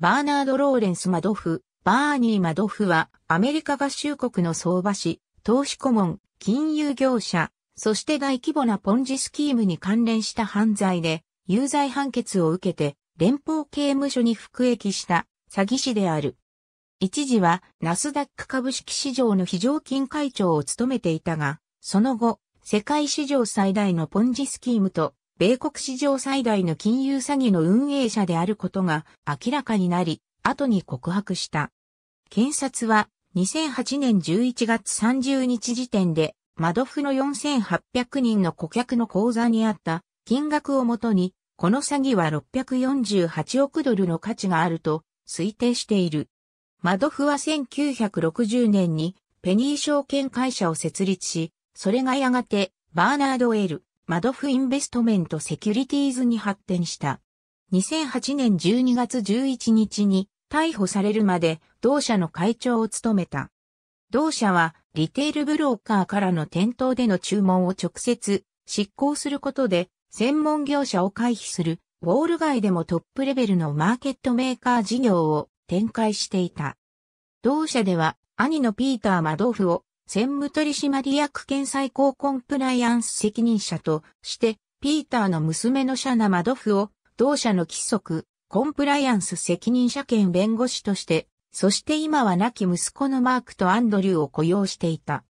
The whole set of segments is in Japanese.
バーナード・ローレンス・マドフ、バーニー・マドフは、アメリカ合衆国の相場師、投資顧問、金融業者、そして大規模なポンジスキームに関連した犯罪で、有罪判決を受けて、連邦刑務所に服役した詐欺師である。一時はナスダック株式市場の非常勤会長を務めていたが、その後、世界史上最大のポンジスキームと米国史上最大の金融詐欺の運営者であることが明らかになり、後に告白した。検察は2008年11月30日時点で、窓フの4800人の顧客の口座にあった金額をもとに、この詐欺は648億ドルの価値があると推定している。窓フは1960年にペニー証券会社を設立し、それがやがてバーナード・エル。マドフ・インベストメント・セキュリティーズに発展した。2008年12月11日に逮捕されるまで同社の会長を務めた。同社はリテールブローカーからの店頭での注文を直接執行することで専門業者を回避するウォール街でもトップレベルのマーケットメーカー事業を展開していた。同社では兄のピーター・マドフを専務取締役兼最高コンプライアンス責任者として、ピーターの娘のシャナ・マドフを、同社の規則、コンプライアンス責任者兼弁護士として、そして今は亡き息子のマークとアンドリューを雇用していた。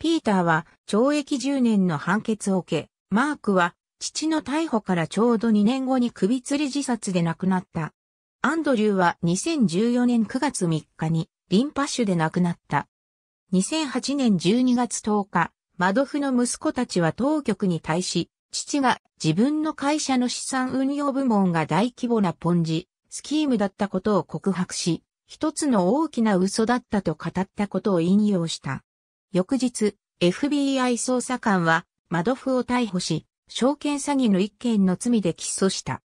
ピーターは懲役10年の判決を受け、マークは父の逮捕からちょうど2年後に首吊り自殺で亡くなった。アンドリューは2014年9月3日にリンパ腫で亡くなった。2008年12月10日、マドフの息子たちは当局に対し、父が自分の会社の資産運用部門が大規模なポンジ、スキームだったことを告白し、一つの大きな嘘だったと語ったことを引用した。翌日、FBI 捜査官は、マドフを逮捕し、証券詐欺の一件の罪で起訴した。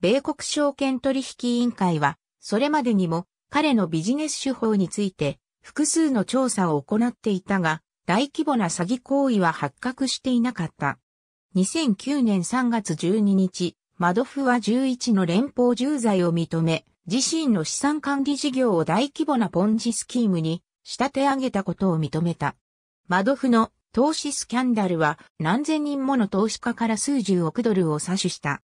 米国証券取引委員会は、それまでにも彼のビジネス手法について複数の調査を行っていたが、大規模な詐欺行為は発覚していなかった。2009年3月12日、マドフは11の連邦重罪を認め、自身の資産管理事業を大規模なポンジスキームに仕立て上げたことを認めた。マドフの投資スキャンダルは何千人もの投資家から数十億ドルを詐取した。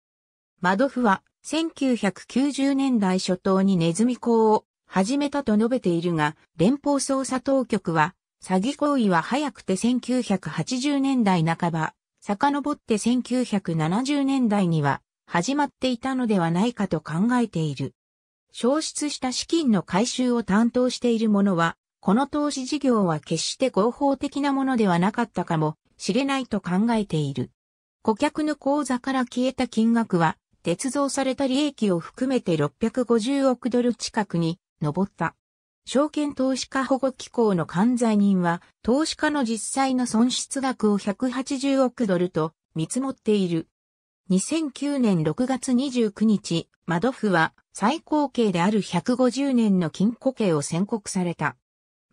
マドフは1990年代初頭にネズミ講を始めたと述べているが、連邦捜査当局は、詐欺行為は早くて1980年代半ば、遡って1970年代には始まっていたのではないかと考えている。消失した資金の回収を担当している者は、この投資事業は決して合法的なものではなかったかもしれないと考えている。顧客の口座から消えた金額は、鉄造された利益を含めて650億ドル近くに上った。証券投資家保護機構の管財人は、投資家の実際の損失額を180億ドルと見積もっている。2009年6月29日、マドフは最高刑である150年の禁錮刑を宣告された。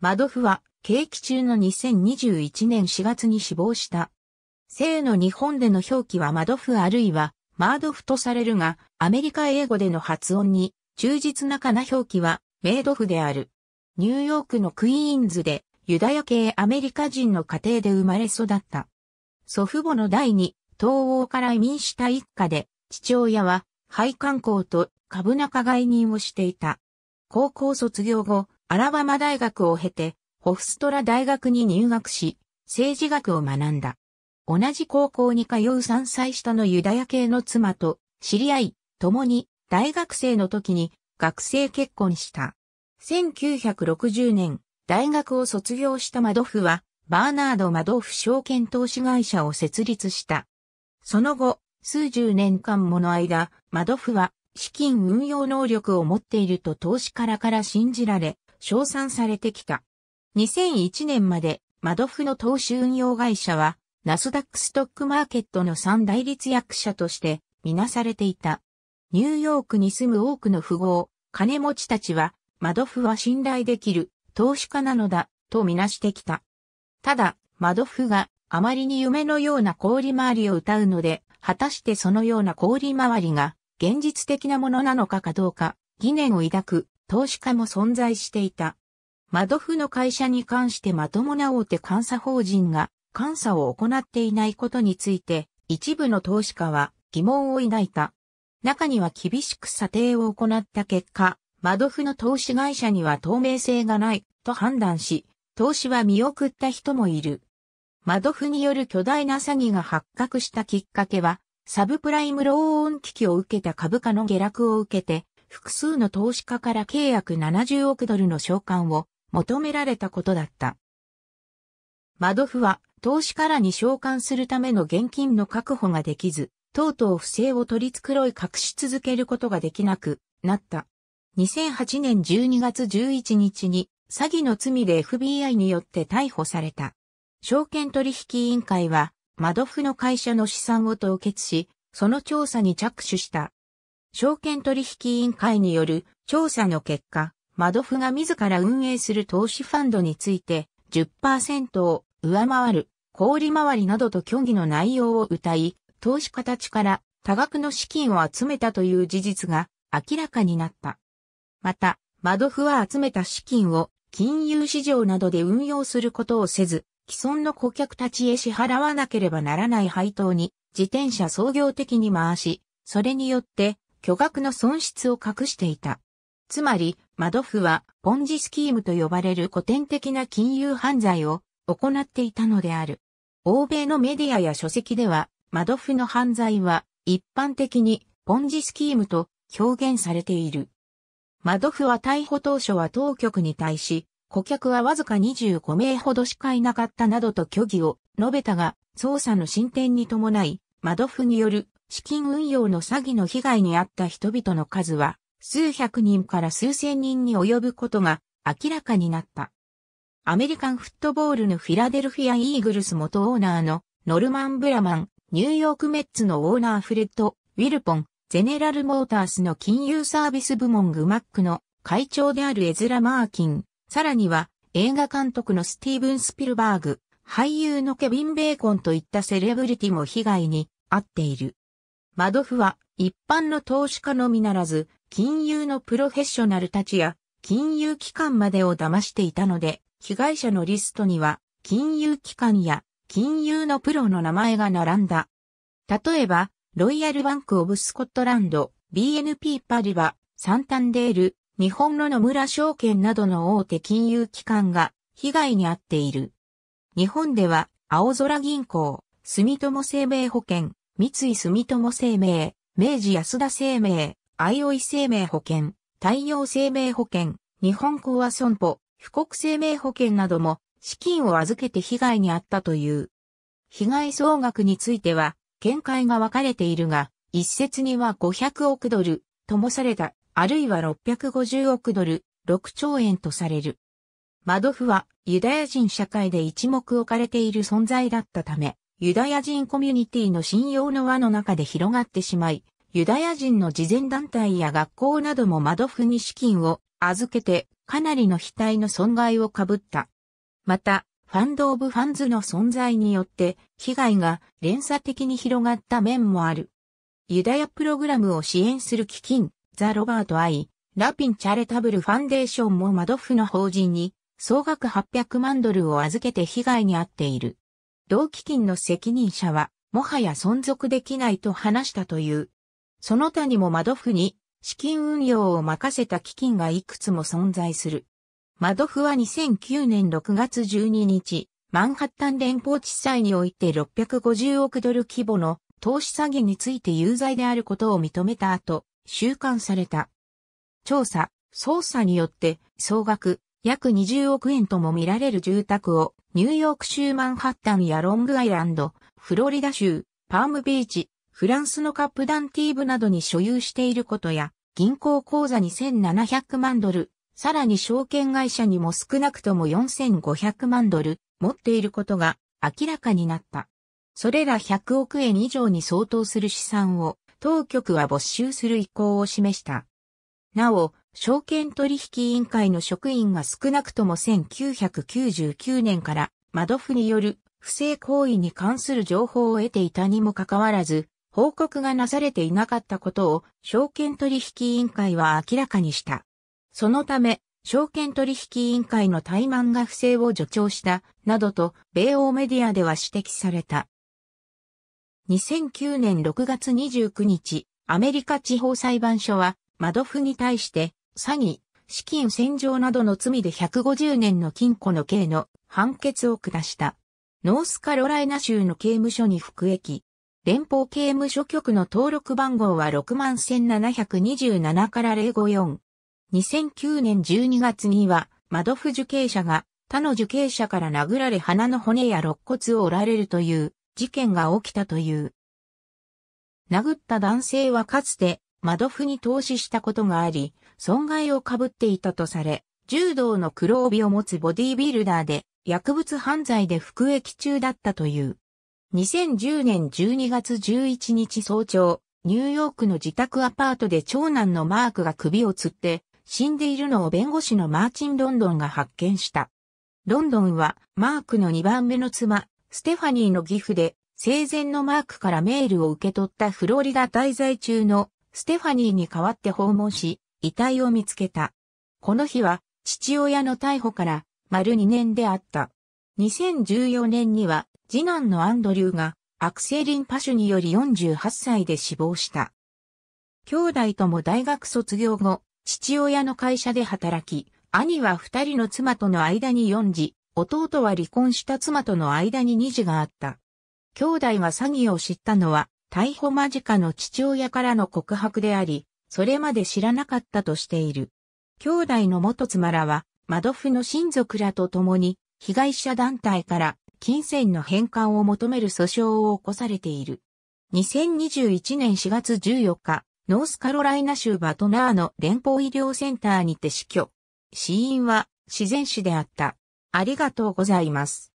マドフは刑期中の2021年4月に死亡した。生の日本での表記はマドフあるいはマードフとされるが、アメリカ英語での発音に忠実なかな表記はメイドフである。ニューヨークのクイーンズでユダヤ系アメリカ人の家庭で生まれ育った。祖父母の第二、東欧から移民した一家で、父親は配管校と株仲外人をしていた。高校卒業後、アラバマ大学を経て、ホフストラ大学に入学し、政治学を学んだ。同じ高校に通う3歳下のユダヤ系の妻と知り合い、共に大学生の時に学生結婚した。1960年、大学を卒業したマドフは、バーナード・マドフ証券投資会社を設立した。その後、数十年間もの間、マドフは資金運用能力を持っていると投資家らから信じられ、称賛されてきた。2001年までマドフの投資運用会社は、ナスダックストックマーケットの三大立役者としてみなされていた。ニューヨークに住む多くの富豪、金持ちたちは、マドフは信頼できる投資家なのだ、とみなしてきた。ただ、マドフがあまりに夢のような氷回りを歌うので、果たしてそのような氷回りが現実的なものなのかかどうか、疑念を抱く投資家も存在していた。マドフの会社に関してまともな大手監査法人が監査を行っていないことについて、一部の投資家は疑問を抱いた。中には厳しく査定を行った結果、マドフの投資会社には透明性がないと判断し、投資は見送った人もいる。マドフによる巨大な詐欺が発覚したきっかけは、サブプライムローン危機を受けた株価の下落を受けて、複数の投資家から契約70億ドルの償還を求められたことだった。マドフは投資家らに償還するための現金の確保ができず、とうとう不正を取り繕い隠し続けることができなくなった。2008年12月11日に詐欺の罪で FBI によって逮捕された。証券取引委員会は、マドフの会社の資産を凍結し、その調査に着手した。証券取引委員会による調査の結果、マドフが自ら運営する投資ファンドについて10%を上回る、氷回りなどと虚偽の内容を謳い、投資家たちから多額の資金を集めたという事実が明らかになった。また、マドフは集めた資金を金融市場などで運用することをせず、既存の顧客たちへ支払わなければならない配当に自転車創業的に回し、それによって巨額の損失を隠していた。つまり、マドフはポンジスキームと呼ばれる古典的な金融犯罪を行っていたのである。欧米のメディアや書籍では、マドフの犯罪は一般的にポンジスキームと表現されている。マドフは逮捕当初は当局に対し、顧客はわずか25名ほどしかいなかったなどと虚偽を述べたが、捜査の進展に伴い、マドフによる資金運用の詐欺の被害に遭った人々の数は、数百人から数千人に及ぶことが明らかになった。アメリカンフットボールのフィラデルフィア・イーグルス元オーナーのノルマン・ブラマンニューヨークメッツのオーナーフレッド・ウィルポン、ゼネラルモータースの金融サービス部門グマックの会長であるエズラ・マーキン、さらには映画監督のスティーブン・スピルバーグ、俳優のケビン・ベーコンといったセレブリティも被害に遭っている。マドフは一般の投資家のみならず、金融のプロフェッショナルたちや金融機関までを騙していたので、被害者のリストには金融機関や金融のプロの名前が並んだ。例えば、ロイヤルバンクオブスコットランド、BNP パリバ、サンタンデール、日本の野村証券などの大手金融機関が被害に遭っている。日本では、青空銀行、住友生命保険、三井住友生命、明治安田生命、あいおい生命保険、太陽生命保険、日本コア損保、富国生命保険なども資金を預けて被害に遭ったという。被害総額については、見解が分かれているが、一説には500億ドル、ともされた、あるいは650億ドル、6兆円とされる。マドフはユダヤ人社会で一目置かれている存在だったため、ユダヤ人コミュニティの信用の輪の中で広がってしまい、ユダヤ人の慈善団体や学校などもマドフに資金を預けて、かなりの額の損害をかぶった。また、ファンド・オブ・ファンズの存在によって、被害が連鎖的に広がった面もある。ユダヤプログラムを支援する基金、ザ・ロバート・アイ、ラピン・チャレタブル・ファンデーションもマドフの法人に、総額800万ドルを預けて被害に遭っている。同基金の責任者は、もはや存続できないと話したという。その他にもマドフに、資金運用を任せた基金がいくつも存在する。マドフは2009年6月12日、マンハッタン連邦地裁において650億ドル規模の投資詐欺について有罪であることを認めた後、収監された。調査、捜査によって総額約20億円とも見られる住宅をニューヨーク州マンハッタンやロングアイランド、フロリダ州、パームビーチ、フランスのカップダンティーブなどに所有していることや、銀行口座に1700万ドル、さらに証券会社にも少なくとも4500万ドル持っていることが明らかになった。それら100億円以上に相当する資産を当局は没収する意向を示した。なお、証券取引委員会の職員が少なくとも1999年から窓府による不正行為に関する情報を得ていたにもかかわらず、報告がなされていなかったことを証券取引委員会は明らかにした。そのため、証券取引委員会の怠慢が不正を助長した、などと、米欧メディアでは指摘された。2009年6月29日、アメリカ地方裁判所は、マドフに対して、詐欺、資金洗浄などの罪で150年の禁錮の刑の判決を下した。ノースカロライナ州の刑務所に服役。連邦刑務所局の登録番号は6万1727から054。2009年12月には、マドフ受刑者が他の受刑者から殴られ鼻の骨や肋骨を折られるという事件が起きたという。殴った男性はかつてマドフに投資したことがあり、損害をかぶっていたとされ、柔道の黒帯を持つボディービルダーで薬物犯罪で服役中だったという。2010年12月11日早朝、ニューヨークの自宅アパートで長男のマークが首を吊って死んでいるのを弁護士のマーチン・ロンドンが発見した。ロンドンはマークの2番目の妻、ステファニーの義父で、生前のマークからメールを受け取ったフロリダ滞在中のステファニーに代わって訪問し、遺体を見つけた。この日は父親の逮捕から丸2年であった。2014年には次男のアンドリューが悪性リンパ腫により48歳で死亡した。兄弟とも大学卒業後、父親の会社で働き、兄は二人の妻との間に四児、弟は離婚した妻との間に二児があった。兄弟が詐欺を知ったのは、逮捕間近の父親からの告白であり、それまで知らなかったとしている。兄弟の元妻らは、マドフの親族らと共に、被害者団体から金銭の返還を求める訴訟を起こされている。2021年4月14日、ノースカロライナ州バトナーの連邦医療センターにて死去。死因は自然死であった。ありがとうございます。